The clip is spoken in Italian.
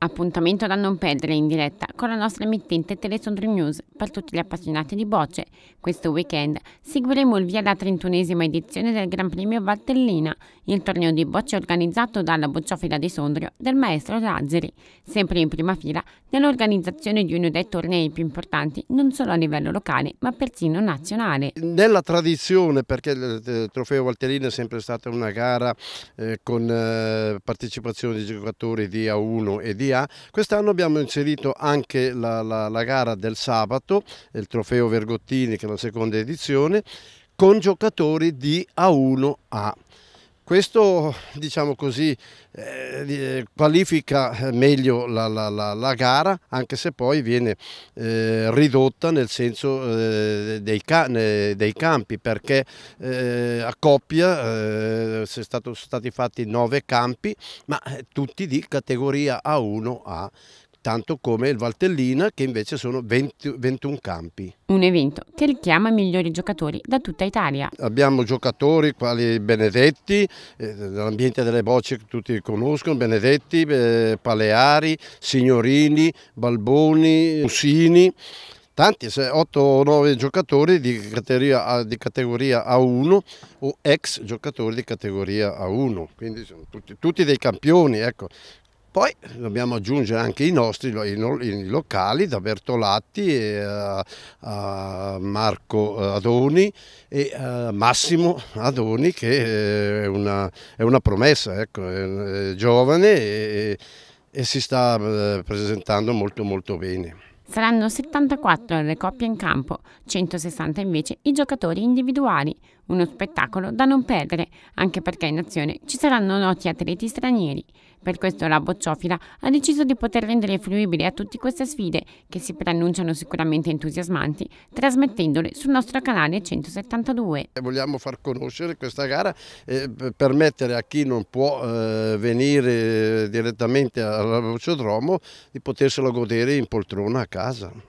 Appuntamento da non perdere in diretta con la nostra emittente Telesondro News per tutti gli appassionati di bocce. Questo weekend seguiremo il via la 31esima edizione del Gran Premio Valtellina, il torneo di bocce organizzato dalla bocciofila di Sondrio del maestro Lazzari. sempre in prima fila nell'organizzazione di uno dei tornei più importanti non solo a livello locale ma persino nazionale. Nella tradizione, perché il eh, trofeo Valtellina è sempre stata una gara eh, con eh, partecipazione di giocatori di A1 e di Serie Quest'anno abbiamo inserito anche la, la, la gara del sabato, il trofeo Vergottini che è la seconda edizione, con giocatori di A1A. Questo, diciamo così, eh, eh qualifica eh, meglio la, la, la, la, gara, anche se poi viene eh, ridotta nel senso eh, dei, dei, campi, perché eh, a coppia sono stati fatti nove campi, ma tutti di categoria A1 a tanto come il Valtellina che invece sono 20, 21 campi. Un evento che richiama i migliori giocatori da tutta Italia. Abbiamo giocatori quali Benedetti, eh, dall'ambiente delle bocce che tutti conoscono, Benedetti, eh, Paleari, Signorini, Balboni, Mussini, tanti, 8 o 9 giocatori di categoria, di categoria, A1 o ex giocatori di categoria A1, quindi sono tutti, tutti dei campioni, ecco. Poi dobbiamo aggiungere anche i nostri, i, locali, da Bertolatti eh, a, Marco Adoni e eh, Massimo Adoni che è una, è una promessa, ecco, è giovane e, e si sta eh, presentando molto molto bene. Saranno 74 le coppie in campo, 160 invece i giocatori individuali, uno spettacolo da non perdere, anche perché in azione ci saranno noti atleti stranieri. Per questo la bocciofila ha deciso di poter rendere fruibile a tutti queste sfide, che si preannunciano sicuramente entusiasmanti, trasmettendole sul nostro canale 172. Eh, vogliamo far conoscere questa gara, eh, permettere a chi non può eh, venire direttamente al bocciodromo di poterselo godere in poltrona a casa.